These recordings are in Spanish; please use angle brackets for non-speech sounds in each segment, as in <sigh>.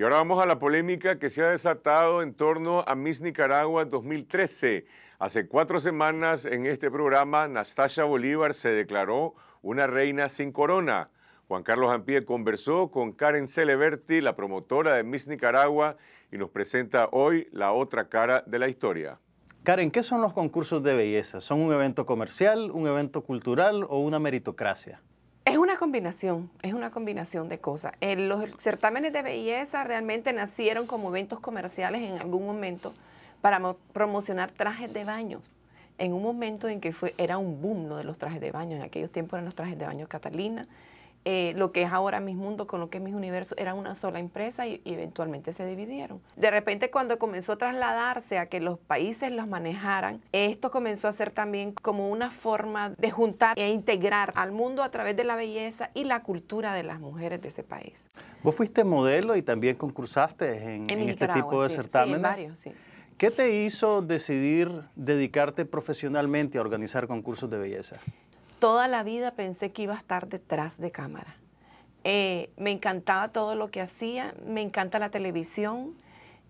Y ahora vamos a la polémica que se ha desatado en torno a Miss Nicaragua 2013. Hace cuatro semanas en este programa, Nastasha Bolívar se declaró una reina sin corona. Juan Carlos Ampier conversó con Karen Celeberti, la promotora de Miss Nicaragua, y nos presenta hoy la otra cara de la historia. Karen, ¿qué son los concursos de belleza? ¿Son un evento comercial, un evento cultural o una meritocracia? combinación, es una combinación de cosas. Eh, los certámenes de belleza realmente nacieron como eventos comerciales en algún momento para promocionar trajes de baño. En un momento en que fue, era un boom lo de los trajes de baño, en aquellos tiempos eran los trajes de baño Catalina, eh, lo que es ahora mis mundos con lo que es mis universos, era una sola empresa y, eventualmente se dividieron. De repente cuando comenzó a trasladarse a que los países los manejaran, esto comenzó a ser también como una forma de juntar e integrar al mundo a través de la belleza y la cultura de las mujeres de ese país. Vos fuiste modelo y también concursaste en, este tipo de certámenes. ¿Qué te hizo decidir dedicarte profesionalmente a organizar concursos de belleza? Toda la vida pensé que iba a estar detrás de cámara. Eh, me encantaba todo lo que hacía, me encanta la televisión,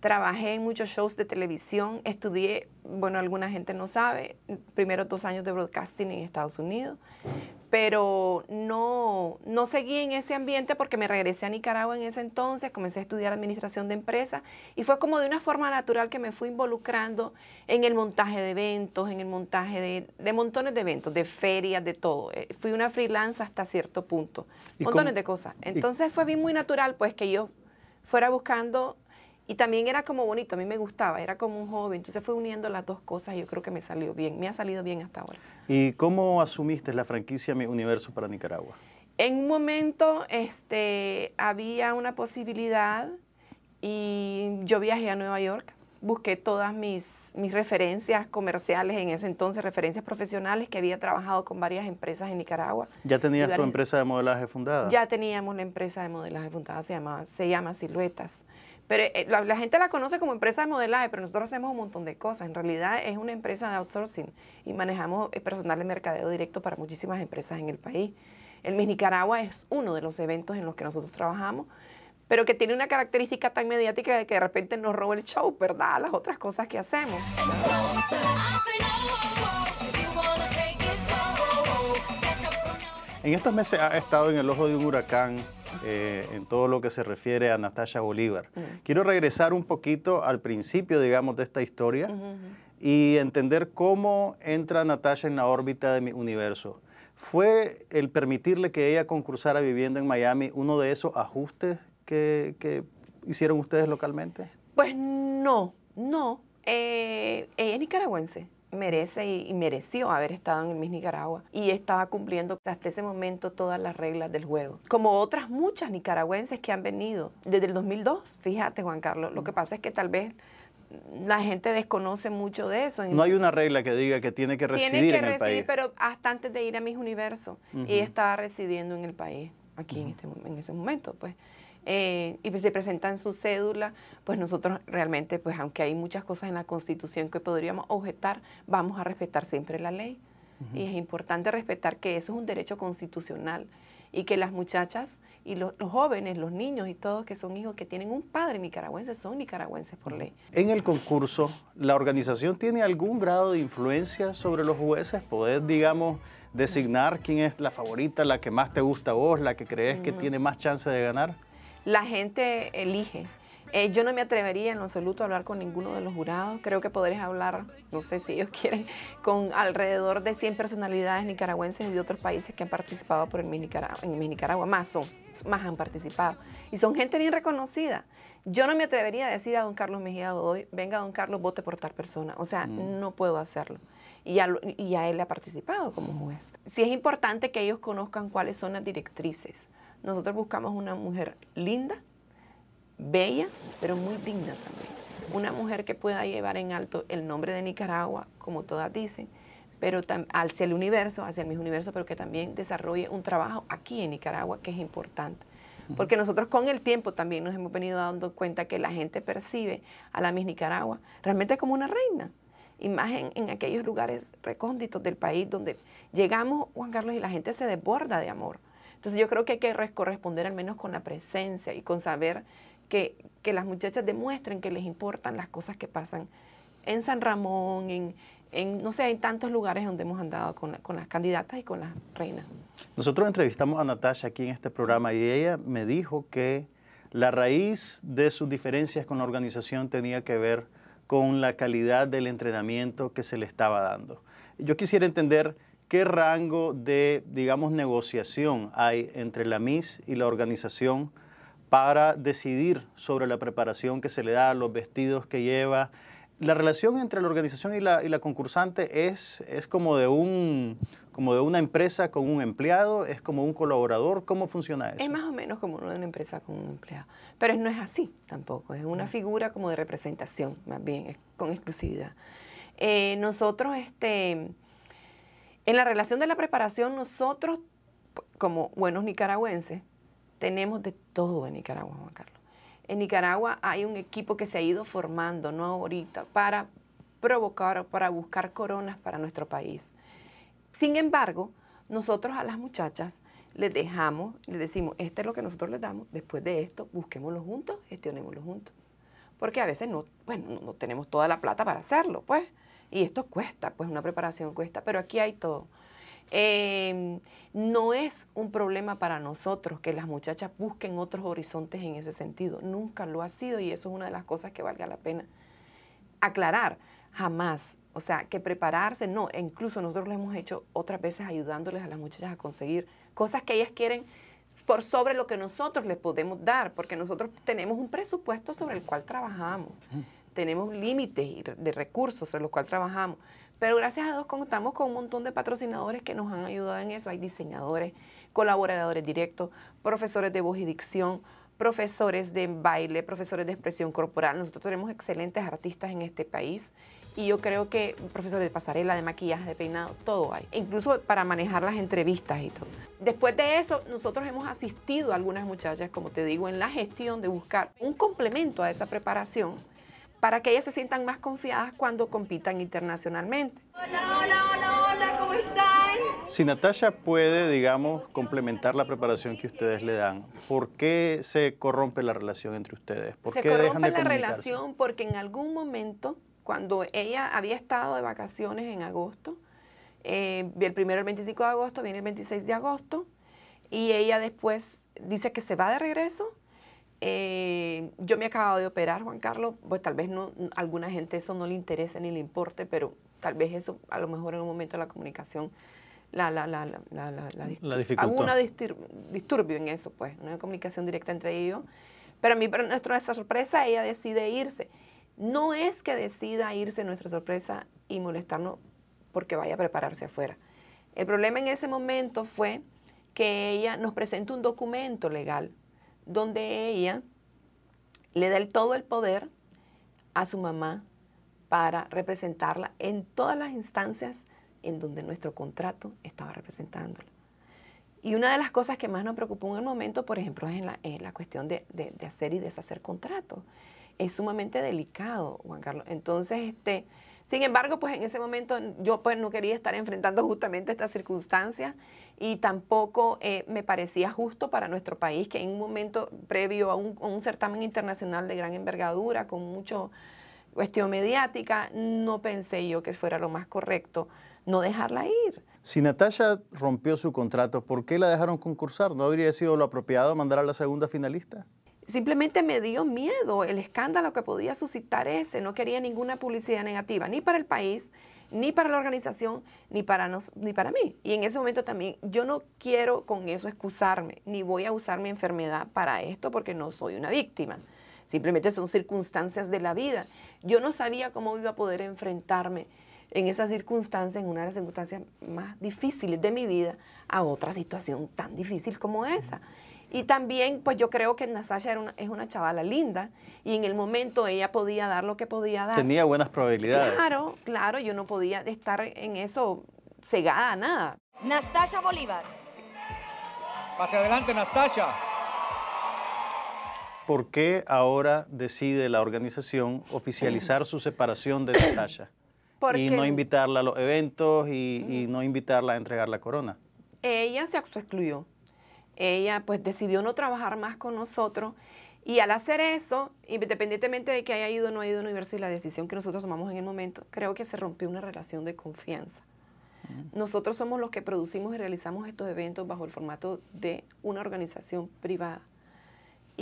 trabajé en muchos shows de televisión, estudié, bueno, alguna gente no sabe, primero dos años de broadcasting en Estados Unidos, pero no, no seguí en ese ambiente porque me regresé a Nicaragua en ese entonces, comencé a estudiar administración de empresas y fue como de una forma natural que me fui involucrando en el montaje de eventos, en el montaje de, montones de eventos, de ferias, de todo. Eh, fui una freelance hasta cierto punto, montones de cosas. Entonces fue bien muy natural pues que yo fuera buscando y también era como bonito, a mí me gustaba, era como un joven. Entonces fue uniendo las dos cosas y yo creo que me salió bien, me ha salido bien hasta ahora. ¿Y cómo asumiste la franquicia Mi Universo para Nicaragua? En un momento este, había una posibilidad y yo viajé a Nueva York busqué todas mis, mis, referencias comerciales en ese entonces, referencias profesionales que había trabajado con varias empresas en Nicaragua. ¿Ya tenías tu empresa de modelaje fundada? Ya teníamos la empresa de modelaje fundada, se, llamaba, se llama Siluetas. Pero eh, la, gente la conoce como empresa de modelaje, pero nosotros hacemos un montón de cosas. En realidad es una empresa de outsourcing y manejamos eh, personal de mercadeo directo para muchísimas empresas en el país. El Miss Nicaragua es uno de los eventos en los que nosotros trabajamos, pero que tiene una característica tan mediática de que de repente nos roba el show, ¿verdad? Las otras cosas que hacemos. En estos meses ha estado en el ojo de un huracán eh, en todo lo que se refiere a Natasha Bolívar. Quiero regresar un poquito al principio, digamos, de esta historia y entender cómo entra Natasha en la órbita de mi universo. ¿Fue el permitirle que ella concursara viviendo en Miami uno de esos ajustes que, hicieron ustedes localmente? Pues no, no. Eh, ella es nicaragüense merece y, mereció haber estado en el Miss Nicaragua y estaba cumpliendo hasta ese momento todas las reglas del juego. Como otras muchas nicaragüenses que han venido desde el 2002, fíjate Juan Carlos, lo que pasa es que tal vez la gente desconoce mucho de eso. No hay una regla que diga que tiene que residir tiene que residir, pero hasta antes de ir a Miss Universo y estaba residiendo en el país, aquí en, este, en ese momento, pues. Eh, y se presentan su cédula, pues nosotros realmente, pues aunque hay muchas cosas en la Constitución que podríamos objetar, vamos a respetar siempre la ley. Y es importante respetar que eso es un derecho constitucional y que las muchachas y los, jóvenes, los niños y todos que son hijos que tienen un padre nicaragüense son nicaragüenses por ley. En el concurso, ¿la organización tiene algún grado de influencia sobre los jueces? poder digamos, designar quién es la favorita, la que más te gusta a vos, la que crees que mm. tiene más chance de ganar? la gente elige. Eh, yo no me atrevería en lo absoluto a hablar con ninguno de los jurados. Creo que podrías hablar, no sé si ellos <laughs> quieren, con alrededor de 100 personalidades nicaragüenses y de otros países que han participado por Nicaragua, en Nicaragua. Más son, más han participado. Y son gente bien reconocida. Yo no me atrevería a decir a don Carlos Mejía Godoy, venga don Carlos, vote por tal persona. O sea, mm. no puedo hacerlo. Y a, él le ha participado como juez. Sí es importante que ellos conozcan cuáles son las directrices. Nosotros buscamos una mujer linda, bella, pero muy digna también. Una mujer que pueda llevar en alto el nombre de Nicaragua, como todas dicen, pero hacia el universo, hacia el mismo universo, pero que también desarrolle un trabajo aquí en Nicaragua que es importante. Porque nosotros con el tiempo también nos hemos venido dando cuenta que la gente percibe a la Miss Nicaragua realmente como una reina. Imagen en aquellos lugares recónditos del país donde llegamos, Juan Carlos, y la gente se desborda de amor entonces yo creo que hay que corresponder al menos con la presencia y con saber que, que las muchachas demuestren que les importan las cosas que pasan en San Ramón, en, en, no sé, en tantos lugares donde hemos andado con, con, las candidatas y con las reinas. Nosotros entrevistamos a Natasha aquí en este programa y ella me dijo que la raíz de sus diferencias con la organización tenía que ver con la calidad del entrenamiento que se le estaba dando. Yo quisiera entender ¿Qué rango de, digamos, negociación hay entre la MIS y la organización para decidir sobre la preparación que se le da, los vestidos que lleva? La relación entre la organización y la, concursante es, es como, de un, como de una empresa con un empleado, es como un colaborador. ¿Cómo funciona eso? Es más o menos como una empresa con un empleado. Pero no es así tampoco. Es una mm. figura como de representación, más bien, es con exclusividad. Eh, nosotros, este en la relación de la preparación, nosotros, como buenos nicaragüenses, tenemos de todo en Nicaragua, Juan Carlos. En Nicaragua hay un equipo que se ha ido formando, no ahorita, para provocar o para buscar coronas para nuestro país. Sin embargo, nosotros a las muchachas les dejamos, les decimos, esto es lo que nosotros les damos, después de esto, busquémoslo juntos, gestionémoslo juntos. Porque a veces no, bueno, no tenemos toda la plata para hacerlo, pues. Y esto cuesta, pues una preparación cuesta, pero aquí hay todo. Em, no es un problema para nosotros que las muchachas busquen otros horizontes en ese sentido. Nunca lo ha sido y eso es una de las cosas que valga la pena aclarar. Jamás. O sea, que prepararse, no. E incluso nosotros lo hemos hecho otras veces ayudándoles a las muchachas a conseguir cosas que ellas quieren por sobre lo que nosotros les podemos dar, porque nosotros tenemos un presupuesto sobre el cual trabajamos tenemos límites de recursos en los cuales trabajamos. Pero gracias a Dios contamos con un montón de patrocinadores que nos han ayudado en eso. Hay diseñadores, colaboradores directos, profesores de voz y dicción, profesores de baile, profesores de expresión corporal. Nosotros tenemos excelentes artistas en este país y yo creo que profesores de pasarela, de maquillaje, de peinado, todo hay. E incluso para manejar las entrevistas y todo. Después de eso, nosotros hemos asistido a algunas muchachas, como te digo, en la gestión de buscar un complemento a esa preparación para que ellas se sientan más confiadas cuando compitan internacionalmente. Hola, hola, hola, hola, ¿cómo están? Si Natasha puede, digamos, complementar la preparación que ustedes le dan, ¿por qué se corrompe la relación entre ustedes? ¿Por se qué corrompe dejan de la relación porque en algún momento, cuando ella había estado de vacaciones en agosto, eh, el primero el 25 de agosto, viene el 26 de agosto, y ella después dice que se va de regreso eh, yo me acabado de operar, Juan Carlos, pues tal vez no, alguna gente eso no le interesa ni le importe, pero tal vez eso a lo mejor en un momento de la comunicación la, la, la, disturbio en eso, pues, una comunicación directa entre ellos. Pero a mí, para nuestra sorpresa, ella decide irse. No es que decida irse nuestra sorpresa y molestarnos porque vaya a prepararse afuera. El problema en ese momento fue que ella nos presenta un documento legal donde ella le da el todo el poder a su mamá para representarla en todas las instancias en donde nuestro contrato estaba representándola. Y una de las cosas que más nos preocupó en el momento, por ejemplo, es la, cuestión de, de, hacer y deshacer contratos. Es sumamente delicado, Juan Carlos. Entonces, este, sin embargo, pues en ese momento yo pues no quería estar enfrentando justamente estas circunstancias y tampoco eh, me parecía justo para nuestro país que en un momento previo a un, certamen internacional de gran envergadura, con mucha cuestión mediática, no pensé yo que fuera lo más correcto no dejarla ir. Si Natasha rompió su contrato, ¿por qué la dejaron concursar? ¿No habría sido lo apropiado mandar a la segunda finalista? Simplemente me dio miedo el escándalo que podía suscitar ese. No quería ninguna publicidad negativa, ni para el país, ni para la organización, ni para, nos, ni para mí. Y en ese momento también yo no quiero con eso excusarme, ni voy a usar mi enfermedad para esto porque no soy una víctima. Simplemente son circunstancias de la vida. Yo no sabía cómo iba a poder enfrentarme en esas circunstancias, en una de las circunstancias más difíciles de mi vida, a otra situación tan difícil como esa. Y también, pues yo creo que Natasha es una chavala linda y en el momento ella podía dar lo que podía dar. Tenía buenas probabilidades. Claro, claro, yo no podía estar en eso cegada a nada. Nastasha Bolívar. Pase adelante, Nastasha. ¿Por qué ahora decide la organización oficializar su separación de Natasha? <clears throat> Y no invitarla a los eventos y no invitarla a entregar la corona. Ella se excluyó ella pues decidió no trabajar más con nosotros y al hacer eso, independientemente de que haya ido o no haya ido a universo y la decisión que nosotros tomamos en el momento, creo que se rompió una relación de confianza. Mm. Nosotros somos los que producimos y realizamos estos eventos bajo el formato de una organización privada.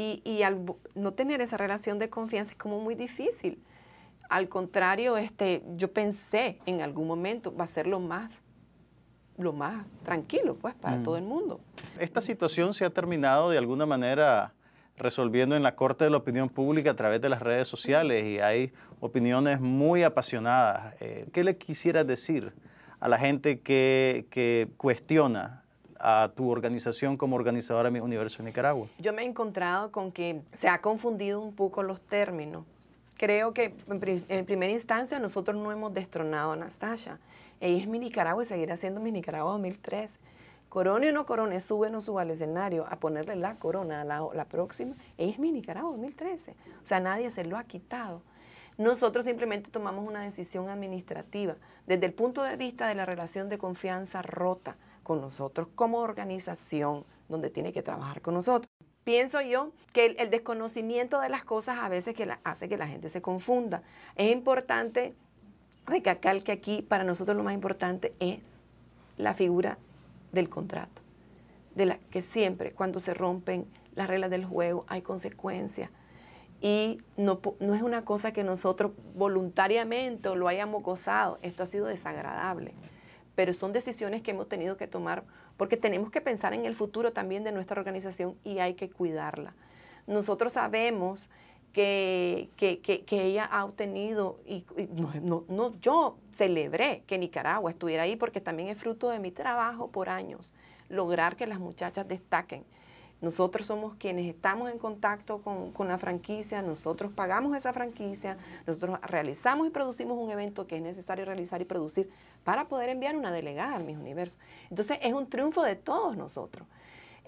Y, al no tener esa relación de confianza es como muy difícil. Al contrario, este, yo pensé en algún momento, va a ser lo más lo más tranquilo, pues, para mm. todo el mundo. Esta situación se ha terminado de alguna manera resolviendo en la Corte de la Opinión Pública a través de las redes sociales y hay opiniones muy apasionadas. Eh, ¿Qué le quisieras decir a la gente que, cuestiona a tu organización como organizadora de Universo Nicaragua? Yo me he encontrado con que se ha confundido un poco los términos. Creo que en, en primera instancia nosotros no hemos destronado a Anastasia. Ella es mi Nicaragua y seguirá siendo mi Nicaragua 2013. Corone o no corone, sube o no suba al escenario a ponerle la corona a la, próxima. Ella es mi Nicaragua 2013. O sea, nadie se lo ha quitado. Nosotros simplemente tomamos una decisión administrativa desde el punto de vista de la relación de confianza rota con nosotros como organización donde tiene que trabajar con nosotros. Pienso yo que el, desconocimiento de las cosas a veces que hace que la gente se confunda. Es importante recalcar que aquí para nosotros lo más importante es la figura del contrato, de la que siempre cuando se rompen las reglas del juego hay consecuencias y no, no es una cosa que nosotros voluntariamente lo hayamos gozado, esto ha sido desagradable, pero son decisiones que hemos tenido que tomar porque tenemos que pensar en el futuro también de nuestra organización y hay que cuidarla. Nosotros sabemos que, que, que, ella ha obtenido, y, no, yo celebré que Nicaragua estuviera ahí porque también es fruto de mi trabajo por años, lograr que las muchachas destaquen. Nosotros somos quienes estamos en contacto con, con, la franquicia, nosotros pagamos esa franquicia, nosotros realizamos y producimos un evento que es necesario realizar y producir para poder enviar una delegada al Miss Universo. Entonces es un triunfo de todos nosotros.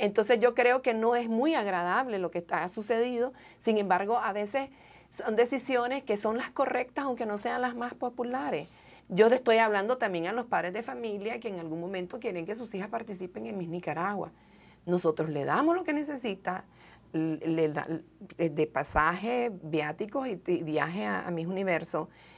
Entonces yo creo que no es muy agradable lo que está, ha sucedido, sin embargo a veces son decisiones que son las correctas aunque no sean las más populares. Yo le estoy hablando también a los padres de familia que en algún momento quieren que sus hijas participen en Miss Nicaragua. Nosotros le damos lo que necesita, le eh, de pasaje, viáticos y, viajes viaje a, mis universos. Universo.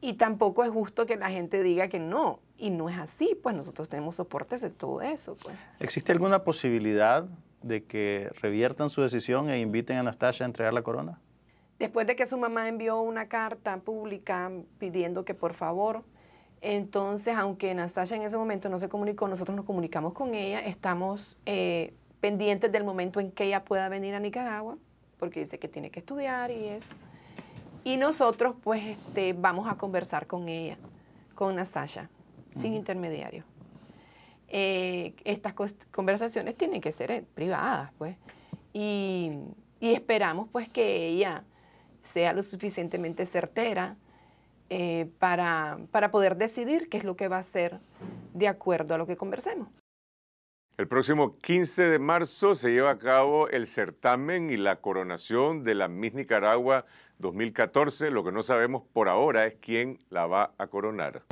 Y tampoco es justo que la gente diga que no. Y no es así, pues nosotros tenemos soportes de todo eso. Pues. ¿Existe alguna posibilidad de que reviertan su decisión e inviten a Anastasia a entregar la corona? Después de que su mamá envió una carta pública pidiendo que por favor, entonces, aunque Anastasia en ese momento no se comunicó, nosotros nos comunicamos con ella, estamos eh, pendientes del momento en que ella pueda venir a Nicaragua, porque dice que tiene que estudiar y eso. Y nosotros pues este, vamos a conversar con ella, con Natasha, sin intermediario. Eh, estas conversaciones tienen que ser eh, privadas, pues. Y, esperamos pues que ella sea lo suficientemente certera eh, para, para poder decidir qué es lo que va a hacer de acuerdo a lo que conversemos. El próximo 15 de marzo se lleva a cabo el certamen y la coronación de la Miss Nicaragua 2014. Lo que no sabemos por ahora es quién la va a coronar.